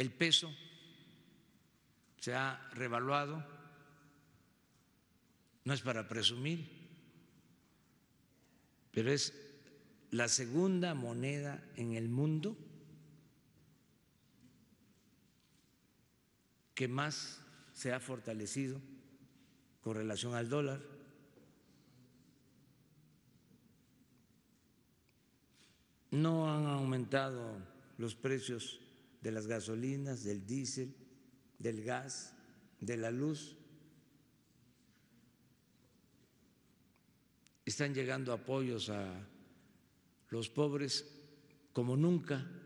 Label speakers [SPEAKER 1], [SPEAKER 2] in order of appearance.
[SPEAKER 1] el peso se ha revaluado, no es para presumir, pero es la segunda moneda en el mundo que más se ha fortalecido con relación al dólar. No han aumentado los precios de las gasolinas, del diésel, del gas, de la luz. Están llegando apoyos a los pobres como nunca.